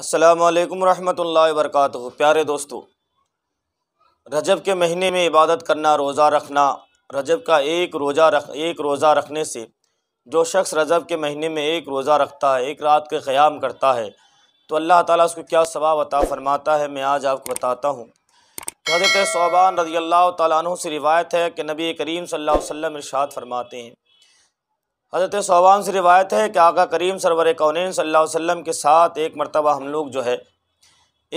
असलकम वरहमल वरक प्यारे दोस्तों रजब के महीने में इबादत करना रोज़ा रखना रजब का एक रोज़ा रख एक रोज़ा रखने से जो शख्स रजब के महीने में एक रोज़ा रखता है एक रात के क़याम करता है तो अल्लाह ताला उसको क्या सवाब अता फ़रमाता है मैं आज आपको बताता हूँ हज़रत सोबान रजी अल्लाह तु से रिवायत है कि नबी करीम सल्लल्लाहु अलैहि वसल्लम इरशाद फरमाते हैं हज़रत सोबान से रिवायत है कि आका करीम सरवर कौन सल्ला वसम के साथ एक मरतबा हम लोग जो है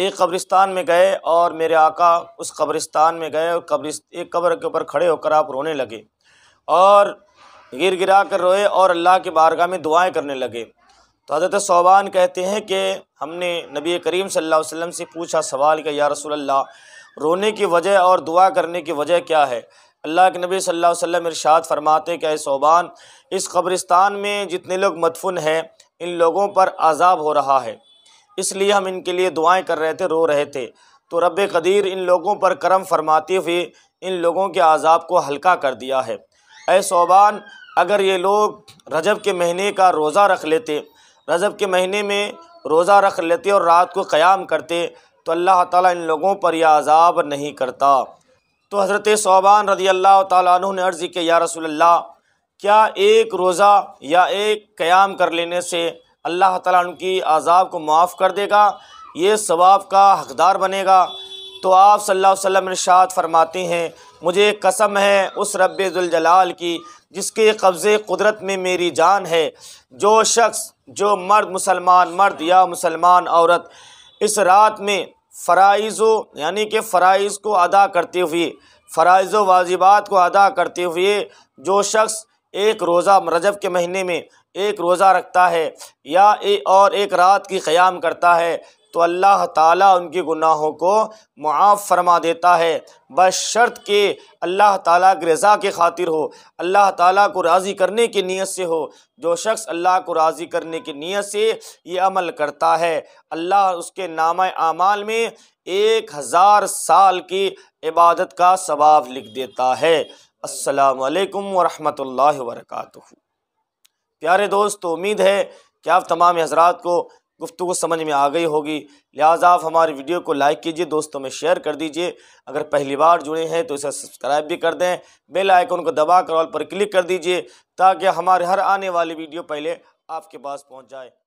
एक कब्रिस्तान में गए और मेरे आका उस कब्रिस्तान में गए और कब्र एक कब्र के ऊपर खड़े होकर आप रोने लगे और गिर गिरा कर रोए और अल्लाह के बारगाह में दुआएं करने लगे तो हज़रत सोबान कहते हैं कि हमने नबी करीम सल्ला अलैहि से पूछा सवाल किया या रसोल्ला रोने की वजह और दुआ करने की वजह क्या है अल्लाह के नबी सल्लल्लाहु अलैहि वसल्लम इरशाद फरमाते कि सोबान इस कब्रिस्तान में जितने लोग मदफुन हैं इन लोगों पर आज़ाब हो रहा है इसलिए हम इनके लिए दुआएं कर रहे थे रो रहे थे तो रब कदीर इन लोगों पर करम फरमाते हुए इन लोगों के आज़ाब को हल्का कर दिया है ए सोबान अगर ये लोग रजब के महीने का रोज़ा रख लेते रजब के महीने में रोज़ा रख लेते और रात को क़याम करते तो अल्लाह ताला इन लोगों पर यह आज़ाब नहीं करता तो हज़रत सोबान रदी अल्लाह तु ने अर्ज़ी के या रसोल्ला क्या एक रोज़ा या एक क़याम कर लेने से अल्लाह तुम की आज़ाब को माफ़ कर देगा ये सवाब का हकदार बनेगा तो आप सल्लल्लाहु अलैहि वसल्लम फरमाते हैं मुझे कसम है उस रब्ज़ुलजलाल की जिसके कब्ज़े कुदरत में मेरी जान है जो शख्स जो मर्द मुसलमान मर्द या मुसलमान औरत इस रात में फ़राइज़ो यानी कि फ़राइज़ को अदा करते हुए फ़राइज़ वाजिबात को अदा करते हुए जो शख्स एक रोज़ा रजब के महीने में एक रोज़ा रखता है या ए और एक रात की क़याम करता है तो अल्लाह ताला उनके गुनाहों को मुआफ़ फरमा देता है शर्त के अल्लाह ताला की रज़ा के ख़ातिर हो अल्लाह ताला को राज़ी करने की नीयत से हो जो शख्स अल्लाह को राज़ी करने की नीयत से ये अमल करता है अल्लाह उसके नाम आमाल में एक हज़ार साल की इबादत का सवाब लिख देता है असलकम वरहल वर्का प्यारे दोस्त उम्मीद है कि आप तमाम हजरात को गुफ्तु समझ में आ गई होगी लिहाजा आप हमारी वीडियो को लाइक कीजिए दोस्तों में शेयर कर दीजिए अगर पहली बार जुड़े हैं तो इसे सब्सक्राइब भी कर दें बेल आइकन को दबा कर ऑल पर क्लिक कर दीजिए ताकि हमारे हर आने वाली वीडियो पहले आपके पास पहुंच जाए